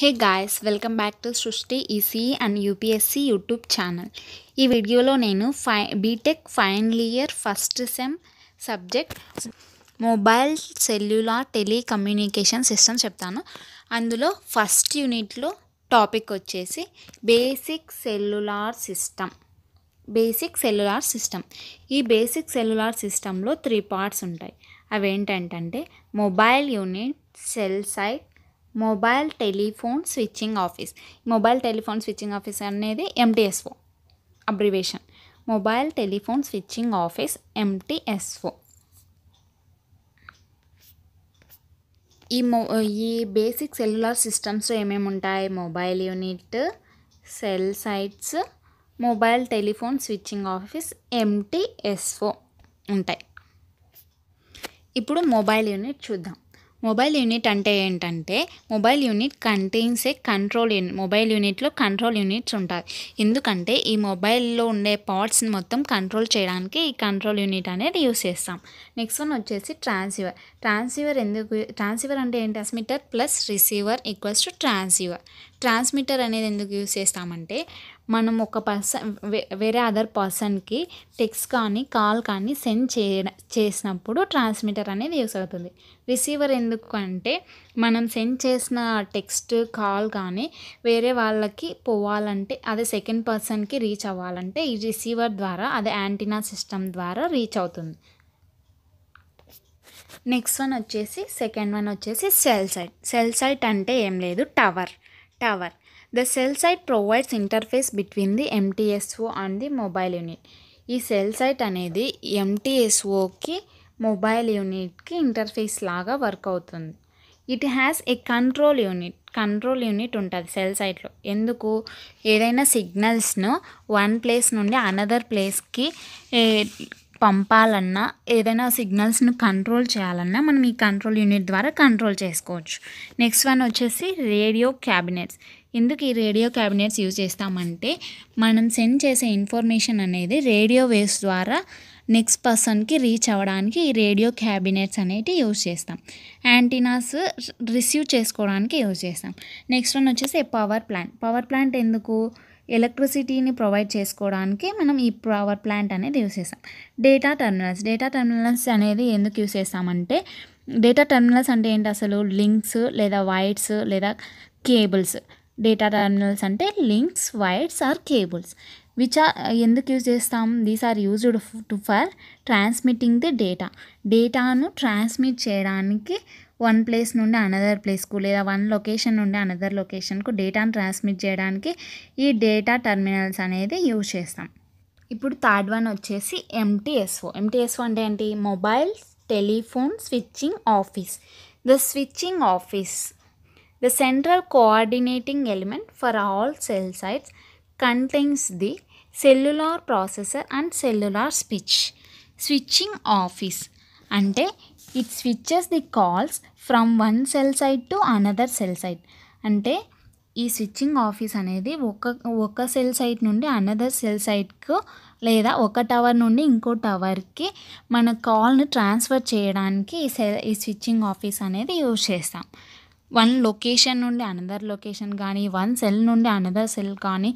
Hey guys welcome back to Srishti EC and UPSC YouTube channel ఈ వీడియోలో నేను ఫై B Tech final year first sem subject mobile cellular telecommunication system చెప్తాను అందులో first యూనిట్లో టాపిక్ వచ్చేసి basic cellular system basic cellular system ఈ basic cellular సిస్టంలో త్రీ పార్ట్స్ ఉంటాయి ఏంటంటే mobile unit cell site mobile telephone switching office mobile telephone switching office అనేది MTSO abbreviation mobile telephone switching office MTSO ఈ మో ఈ బేసిక్ సెల్యులార్ సిస్టమ్స్ ఏమేమి ఉంటాయి mobile unit cell sites mobile telephone switching office MTSO ఉంటాయి ఇప్పుడు mobile unit చూద్దాం mobile unit అంటే ఏంటంటే mobile unit contains a control unit mobile యూనిట్లో కంట్రోల్ యూనిట్స్ ఉంటాయి ఎందుకంటే ఈ మొబైల్లో ఉండే పార్ట్స్ని మొత్తం కంట్రోల్ చేయడానికి ఈ కంట్రోల్ యూనిట్ అనేది యూస్ చేస్తాం నెక్స్ట్ వన్ వచ్చేసి ట్రాన్స్సీవర్ ట్రాన్స్సీవర్ ఎందుకు ట్రాన్స్సీవర్ అంటే ఏంటి transmitter plus receiver equals to transceiver transmitter అనేది ఎందుకు యూస్ చేస్తామంటే మనం ఒక పర్సన్ వేరే అదర్ పర్సన్కి టెక్స్ట్ కానీ కాల్ కానీ సెండ్ చే చేసినప్పుడు ట్రాన్స్మిటర్ అనేది యూస్ అవుతుంది రిసీవర్ ఎందుకు అంటే మనం సెండ్ చేసిన టెక్స్ట్ కాల్ కానీ వేరే వాళ్ళకి పోవాలంటే అదే సెకండ్ పర్సన్కి రీచ్ అవ్వాలంటే ఈ రిసీవర్ ద్వారా అదే యాంటీనా సిస్టమ్ ద్వారా రీచ్ అవుతుంది నెక్స్ట్ వన్ వచ్చేసి సెకండ్ వన్ వచ్చేసి సెల్ సైట్ సెల్ సైట్ అంటే ఏం లేదు tower tower The cell site provides interface between the MTSO and the mobile unit. ఈ సెల్ సైట్ అనేది ఎంటీఎస్ఓకి మొబైల్ యూనిట్కి ఇంటర్ఫేస్ లాగా వర్క్ అవుతుంది it has a control unit control unit ఉంటుంది సెల్ సైట్లో ఎందుకు ఏదైనా సిగ్నల్స్ను వన్ ప్లేస్ నుండి అనదర్ ప్లేస్కి పంపాలన్నా ఏదైనా సిగ్నల్స్ను కంట్రోల్ చేయాలన్నా మనం ఈ కంట్రోల్ యూనిట్ ద్వారా కంట్రోల్ చేసుకోవచ్చు నెక్స్ట్ వన్ వచ్చేసి రేడియో క్యాబినెట్స్ ఎందుకు ఈ రేడియో క్యాబినెట్స్ యూజ్ చేస్తామంటే మనం సెండ్ చేసే ఇన్ఫర్మేషన్ అనేది రేడియో వేవ్స్ ద్వారా నెక్స్ట్ పర్సన్కి రీచ్ అవ్వడానికి ఈ రేడియో క్యాబినెట్స్ అనేవి యూజ్ చేస్తాం యాంటీనాస్ రిసీవ్ చేసుకోవడానికి యూజ్ చేస్తాం నెక్స్ట్ వన్ వచ్చేసి పవర్ ప్లాంట్ పవర్ ప్లాంట్ ఎందుకు ఎలక్ట్రిసిటీని ప్రొవైడ్ చేసుకోవడానికి మనం ఈ పవర్ ప్లాంట్ అనేది యూస్ చేస్తాం డేటా టర్మినల్స్ డేటా టర్మినల్స్ అనేది ఎందుకు యూస్ చేస్తామంటే డేటా టర్మినల్స్ అంటే ఏంటి అసలు లింక్స్ లేదా వైర్స్ లేదా కేబుల్స్ డేటా టర్మినల్స్ అంటే links wires or cables which are ఎందుకు యూజ్ చేస్తాం these are used to for transmitting the data డేటాను ట్రాన్స్మిట్ చేయడానికి వన్ ప్లేస్ నుండి అనదర్ ప్లేస్కు లేదా వన్ లొకేషన్ నుండి అనదర్ లొకేషన్కు డేటాను ట్రాన్స్మిట్ చేయడానికి ఈ డేటా టర్మినల్స్ అనేది యూజ్ చేస్తాం ఇప్పుడు థర్డ్ వన్ వచ్చేసి ఎంటీఎస్ఓ ఎంటీఎస్ఓ అంటే ఏంటి mobile telephone switching office the switching office the central coordinating element for all cell sites contains the cellular processor and cellular switch switching office అంటే it switches the calls from one cell site to another cell site అంటే ఈ switching office అనేది ఒక ఒక cell site నుండి another cell సైట్కు లేదా ఒక టవర్ నుండి ఇంకో టవర్కి మన కాల్ను ట్రాన్స్ఫర్ చేయడానికి ఈ సెల్ ఈ స్విచ్చింగ్ ఆఫీస్ అనేది యూజ్ చేస్తాం వన్ లొకేషన్ నుండి అనదర్ లొకేషన్ కానీ వన్ సెల్ నుండి అనదర్ సెల్ కానీ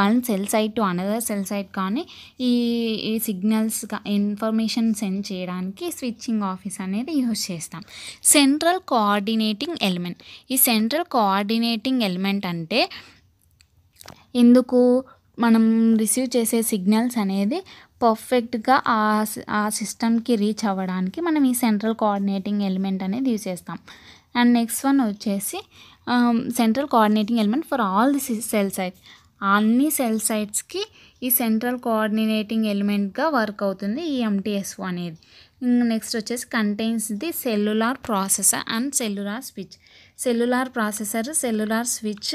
one cell site to another cell site కానీ ఈ ఈ సిగ్నల్స్ ఇన్ఫర్మేషన్ సెండ్ చేయడానికి స్విచ్చింగ్ ఆఫీస్ అనేది యూజ్ చేస్తాం సెంట్రల్ కోఆర్డినేటింగ్ ఎలిమెంట్ ఈ సెంట్రల్ కోఆర్డినేటింగ్ ఎలిమెంట్ అంటే ఎందుకు మనం రిసీవ్ చేసే సిగ్నల్స్ అనేది పర్ఫెక్ట్గా ఆ సిస్టమ్కి రీచ్ అవ్వడానికి మనం ఈ సెంట్రల్ కోఆర్డినేటింగ్ ఎలిమెంట్ అనేది యూజ్ చేస్తాం అండ్ నెక్స్ట్ వన్ వచ్చేసి central coordinating element for all the cell site అన్ని సెల్ సైట్స్కి ఈ సెంట్రల్ కోఆర్డినేటింగ్ ఎలిమెంట్గా వర్క్ అవుతుంది ఈ ఎంటీఎస్ అనేది నెక్స్ట్ వచ్చేసి contains the cellular processor and cellular switch cellular processor cellular switch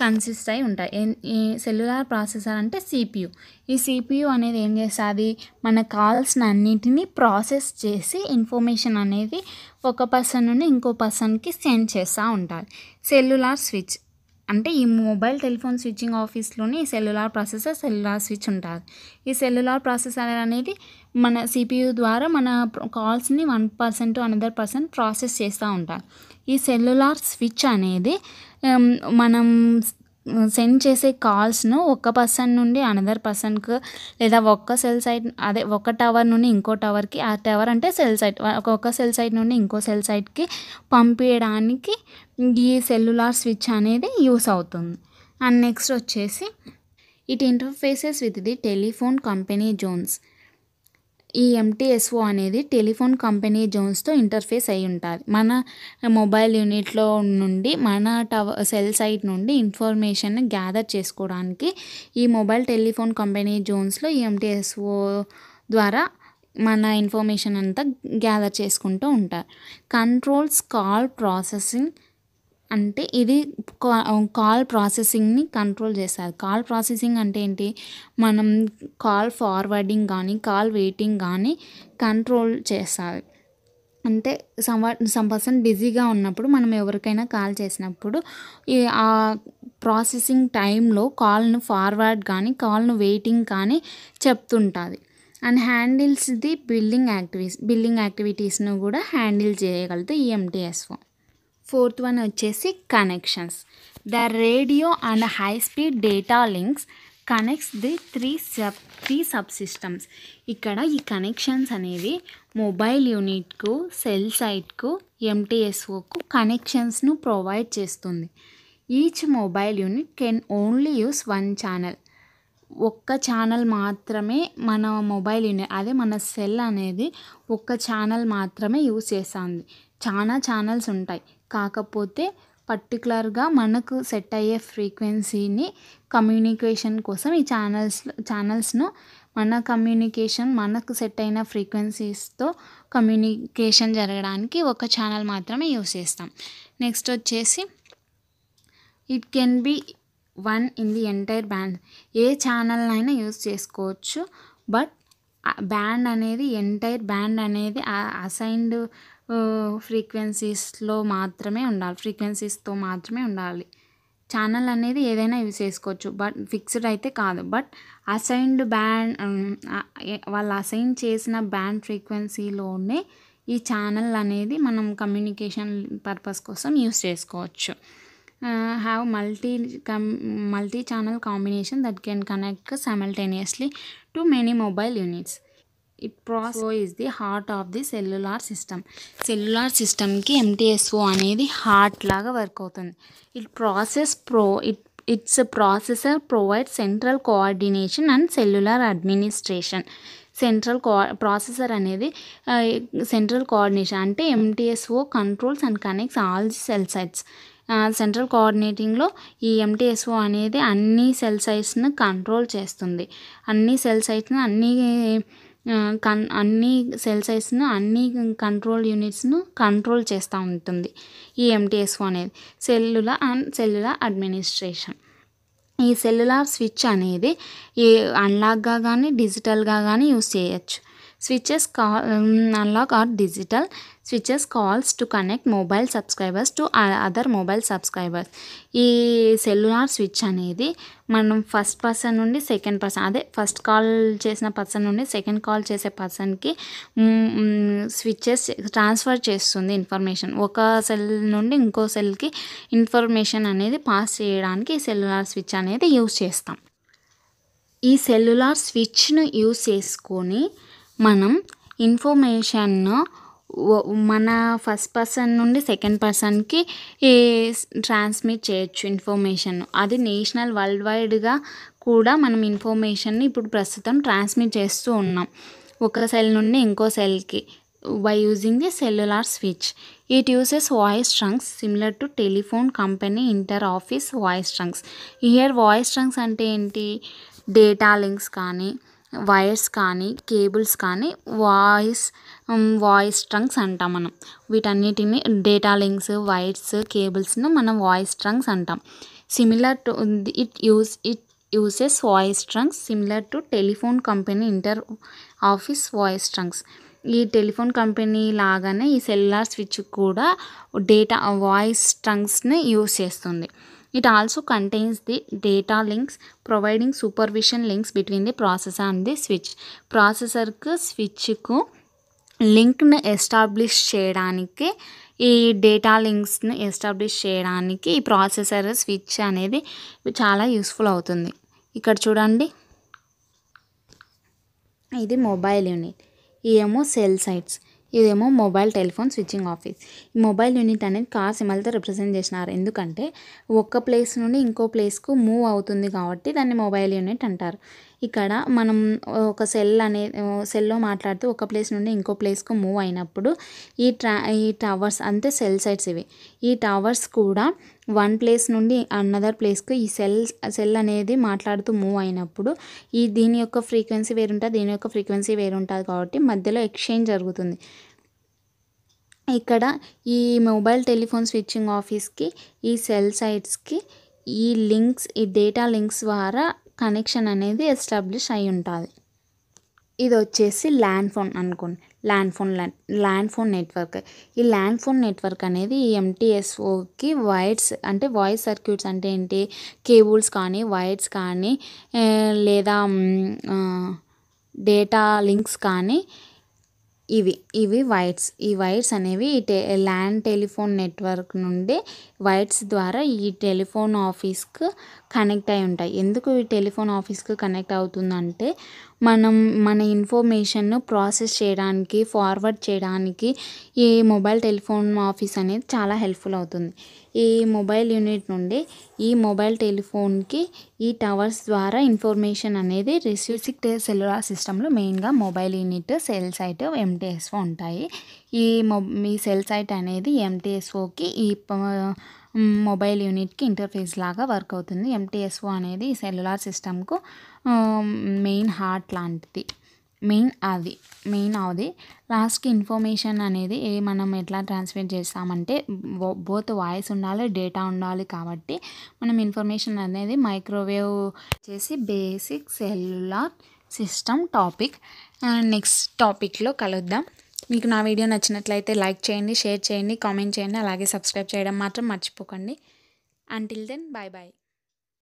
consist అయి ఉంటాయి ఈ సెల్యులార్ ప్రాసెసర్ అంటే సిపియు ఈ సిపియు అనేది ఏం చేస్తుంది మన కావాల్సిన అన్నిటినీ ప్రాసెస్ చేసి ఇన్ఫర్మేషన్ అనేది ఒక పర్సన్ నుండి ఇంకో పర్సన్కి సెండ్ చేస్తూ ఉంటారు సెల్యులార్ స్విచ్ అంటే ఈ మొబైల్ టెలిఫోన్ స్విచ్చింగ్ ఆఫీస్లోనే ఈ సెల్యులార్ ప్రాసెసర్ సెల్యులార్ స్విచ్ ఉంటుంది ఈ సెల్యులార్ ప్రాసెసర్ అనేది మన సిపియు ద్వారా మన కాల్స్ని one person to another person process చేస్తూ ఉంటారు ఈ సెల్యులార్ స్విచ్ అనేది మనం సెండ్ చేసే కాల్స్ను ఒక పర్సన్ నుండి అనదర్ పర్సన్కు లేదా ఒక్క సెల్ సైట్ అదే ఒక టవర్ నుండి ఇంకో టవర్కి ఆ టవర్ అంటే సెల్ సైట్ ఒక్కొక్క సెల్ సైట్ నుండి ఇంకో సెల్ సైట్కి పంపించడానికి ఈ సెల్యులార్ స్విచ్ అనేది యూస్ అవుతుంది అండ్ నెక్స్ట్ వచ్చేసి it interfaces with the telephone company zones ఈ ఎంటీఎస్ఓ అనేది టెలిఫోన్ కంపెనీ జోన్స్తో ఇంటర్ఫేస్ అయి ఉంటుంది మన మొబైల్ యూనిట్లో నుండి మన టవ సెల్ సైట్ నుండి ఇన్ఫర్మేషన్ గ్యాదర్ చేసుకోవడానికి ఈ మొబైల్ టెలిఫోన్ కంపెనీ జోన్స్లో ఈ ఎంటీఎస్ఓ ద్వారా మన ఇన్ఫర్మేషన్ అంతా గ్యాదర్ చేసుకుంటూ ఉంటారు కంట్రోల్స్ కాల్ ప్రాసెసింగ్ అంటే ఇది కాల్ ప్రాసెసింగ్ని కంట్రోల్ చేస్తుంది కాల్ ప్రాసెసింగ్ అంటే ఏంటి మనం కాల్ ఫార్వర్డింగ్ కానీ కాల్ వెయిటింగ్ కానీ కంట్రోల్ చేస్తుంది అంటే సంవా సమ్ పర్సన్ బిజీగా ఉన్నప్పుడు మనం ఎవరికైనా కాల్ చేసినప్పుడు ఆ ప్రాసెసింగ్ టైంలో కాల్ను ఫార్వర్డ్ కానీ కాల్ను వెయిటింగ్ కానీ చెప్తుంటుంది and handles the billing activities billing యాక్టివిటీస్ను కూడా హ్యాండిల్ చేయగలుగుతాయి ఈఎంటీఎస్ఓ ఫోర్త్ వన్ వచ్చేసి connections the radio and high speed data links connects the three sub three subsystems ఇక్కడ ఈ కనెక్షన్స్ అనేవి మొబైల్ యూనిట్కు సెల్ సైట్కు ఎంటీఎస్ఓకు కనెక్షన్స్ను ప్రొవైడ్ చేస్తుంది each mobile unit can only use one channel ఒక్క ఛానల్ మాత్రమే మన మొబైల్ యూనిట్ అదే మన సెల్ అనేది ఒక్క ఛానల్ మాత్రమే యూస్ చేస్తుంది చాలా ఛానల్స్ ఉంటాయి కాకపోతే పర్టికులర్గా మనకు సెట్ అయ్యే ఫ్రీక్వెన్సీని కమ్యూనికేషన్ కోసం ఈ ఛానల్స్ ఛానల్స్ను మన కమ్యూనికేషన్ మనకు సెట్ అయిన ఫ్రీక్వెన్సీస్తో కమ్యూనికేషన్ జరగడానికి ఒక ఛానల్ మాత్రమే యూస్ చేస్తాం నెక్స్ట్ వచ్చేసి it can be one in the entire band ఏ ఛానల్నైనా యూస్ చేసుకోవచ్చు బట్ బ్యాండ్ అనేది ఎంటైర్ బ్యాండ్ అనేది అసైన్డ్ ఫ్రీక్వెన్సీస్లో మాత్రమే ఉండాలి ఫ్రీక్వెన్సీస్తో మాత్రమే ఉండాలి ఛానల్ అనేది ఏదైనా యూస్ చేసుకోవచ్చు బట్ ఫిక్స్డ్ అయితే కాదు బట్ అసైన్డ్ బ్యాండ్ వాళ్ళు అసైన్ చేసిన బ్యాండ్ ఫ్రీక్వెన్సీలోనే ఈ ఛానల్ అనేది మనం కమ్యూనికేషన్ పర్పస్ కోసం యూస్ చేసుకోవచ్చు have multi com multi channel combination that can connect simultaneously to many mobile units it ప్రాసో is the heart of the cellular system cellular సిస్టమ్కి ఎంటీఎస్ఓ అనేది హార్ట్ లాగా వర్క్ అవుతుంది it process pro it its processor provide central coordination and cellular administration central co processor అనేది central uh, coordination అంటే MTSO controls and connects all the cell sites central కోఆర్డినేటింగ్లో ఈ MTSO అనేది అన్ని cell సైట్స్ను control చేస్తుంది అన్ని cell సైట్స్ను అన్ని కన్ అన్ని సెల్ సైజ్ను అన్ని కంట్రోల్ యూనిట్స్ను కంట్రోల్ చేస్తూ ఉంటుంది ఈ ఎంటీఎస్ఓ అనేది సెల్లుల అండ్ సెల్లుల అడ్మినిస్ట్రేషన్ ఈ సెల్యులార్ స్విచ్ అనేది ఏ అన్లాగ్గా కానీ డిజిటల్గా కానీ యూస్ చేయొచ్చు switches call analog or digital switches calls to connect mobile subscribers to other mobile subscribers ఈ సెల్యులార్ స్విచ్ అనేది మనం ఫస్ట్ పర్సన్ నుండి సెకండ్ పర్సన్ అదే ఫస్ట్ కాల్ చేసిన పర్సన్ నుండి సెకండ్ కాల్ చేసే పర్సన్కి స్విచెస్ ట్రాన్స్ఫర్ చేస్తుంది ఇన్ఫర్మేషన్ ఒక సెల్ నుండి ఇంకో సెల్కి ఇన్ఫర్మేషన్ అనేది పాస్ చేయడానికి ఈ సెల్యులార్ స్విచ్ అనేది యూస్ చేస్తాం ఈ సెల్యులార్ స్విచ్ను యూస్ చేసుకొని మనం ఇన్ఫర్మేషన్ను మన ఫస్ట్ పర్సన్ నుండి సెకండ్ పర్సన్కి ట్రాన్స్మిట్ చేయొచ్చు ఇన్ఫర్మేషన్ అది నేషనల్ వరల్డ్ వైడ్గా కూడా మనం ఇన్ఫర్మేషన్ని ఇప్పుడు ప్రస్తుతం ట్రాన్స్మిట్ చేస్తూ ఉన్నాం ఒక సెల్ నుండి ఇంకో సెల్కి by using the cellular switch it uses voice trunks similar to telephone company inter office voice trunks ఇయర్ వాయిస్ ట్రంక్స్ అంటే ఏంటి డేటా లింక్స్ కానీ వైర్స్ కానీ కేబుల్స్ కానీ వాయిస్ వాయిస్ ట్రంక్స్ అంటాం మనం వీటన్నిటిని డేటా లింక్స్ వైర్స్ కేబుల్స్ను మనం వాయిస్ ట్రంక్స్ అంటాం similar to it use it uses voice trunks similar to telephone company inter office voice trunks ఈ టెలిఫోన్ కంపెనీ లాగానే ఈ సెల్యులార్ స్విచ్ కూడా డేటా వాయిస్ ట్రంక్స్ని యూస్ చేస్తుంది it also contains the data links providing supervision links between the processor and the switch ప్రాసెసర్కు స్విచ్కు లింక్ను establish చేయడానికి ఈ డేటా లింక్స్ను ఎస్టాబ్లిష్ చేయడానికి ఈ ప్రాసెసర్ స్విచ్ అనేది చాలా యూస్ఫుల్ అవుతుంది ఇక్కడ చూడండి ఇది మొబైల్ యూనిట్ ఇవేమో సెల్ సైట్స్ ఇదేమో మొబైల్ టెలిఫోన్ స్విచ్చింగ్ ఆఫీస్ ఈ మొబైల్ యూనిట్ అనేది కార్ సిమల్తో రిప్రజెంట్ చేసినారు ఎందుకంటే ఒక్క ప్లేస్ నుండి ఇంకో ప్లేస్కు మూవ్ అవుతుంది కాబట్టి దాన్ని మొబైల్ యూనిట్ అంటారు ఇక్కడ మనం ఒక సెల్ అనే సెల్లో మాట్లాడుతూ ఒక ప్లేస్ నుండి ఇంకో ప్లేస్కు మూవ్ అయినప్పుడు ఈ ట్రా ఈ టవర్స్ అంటే సెల్ సైట్స్ ఇవి ఈ టవర్స్ కూడా వన్ ప్లేస్ నుండి అన్నదర్ ప్లేస్కు ఈ సెల్ సెల్ అనేది మాట్లాడుతూ మూవ్ అయినప్పుడు ఈ దీని యొక్క ఫ్రీక్వెన్సీ వేరుంటుంది దీని యొక్క ఫ్రీక్వెన్సీ వేరుంటుంది కాబట్టి మధ్యలో ఎక్స్చేంజ్ జరుగుతుంది ఇక్కడ ఈ మొబైల్ టెలిఫోన్ స్విచ్చింగ్ ఆఫీస్కి ఈ సెల్ సైట్స్కి ఈ లింక్స్ ఈ డేటా లింక్స్ ద్వారా కనెక్షన్ అనేది ఎస్టాబ్లిష్ అయి ఉంటుంది ఇది వచ్చేసి ల్యాండ్ ఫోన్ అనుకోండి land phone land phone network ఈ ల్యాండ్ ఫోన్ నెట్వర్క్ అనేది ఎంటీఎస్ఓకి వైర్స్ అంటే వాయిస్ సర్క్యూట్స్ అంటే ఏంటి కేబుల్స్ కానీ వైర్స్ కానీ లేదా డేటా లింక్స్ కానీ ఇవి ఇవి వైర్స్ ఈ వైర్స్ అనేవి ఈ టె ల్యాండ్ టెలిఫోన్ నెట్వర్క్ నుండి వైర్స్ ద్వారా ఈ టెలిఫోన్ ఆఫీస్కు కనెక్ట్ అయి ఉంటాయి ఎందుకు ఈ టెలిఫోన్ ఆఫీస్కు కనెక్ట్ అవుతుందంటే మనం మన ఇన్ఫర్మేషన్ను ప్రాసెస్ చేయడానికి ఫార్వర్డ్ చేయడానికి ఈ మొబైల్ టెలిఫోన్ ఆఫీస్ అనేది చాలా హెల్ప్ఫుల్ అవుతుంది ఈ మొబైల్ యూనిట్ నుండి ఈ మొబైల్ టెలిఫోన్కి ఈ టవర్స్ ద్వారా ఇన్ఫర్మేషన్ అనేది రిసీవ్ సెల్యులార్ సిస్టంలో మెయిన్గా mobile unit cell site MTSO ఉంటాయి ఈ మొ ఈ సెల్ సైట్ అనేది ఎంటీఎస్ఓకి ఈ మొబైల్ యూనిట్కి ఇంటర్ఫేస్ లాగా వర్క్ అవుతుంది ఎంటీఎస్ఓ అనేది సెల్యులార్ సిస్టమ్కు మెయిన్ హార్ట్ లాంటిది మెయిన్ అది మెయిన్ అది లాస్ట్కి ఇన్ఫర్మేషన్ అనేది మనం ఎట్లా ట్రాన్స్మిట్ చేస్తామంటే బోత్ వాయిస్ ఉండాలి డేటా ఉండాలి కాబట్టి మనం ఇన్ఫర్మేషన్ అనేది మైక్రోవేవ్ చేసి basic cellular system topic next టాపిక్లో కలుద్దాం మీకు నా వీడియో నచ్చినట్లయితే లైక్ చేయండి షేర్ చేయండి కామెంట్ చేయండి అలాగే సబ్స్క్రైబ్ చేయడం మాత్రం మర్చిపోకండి అంటిల్ దెన్ బాయ్ బాయ్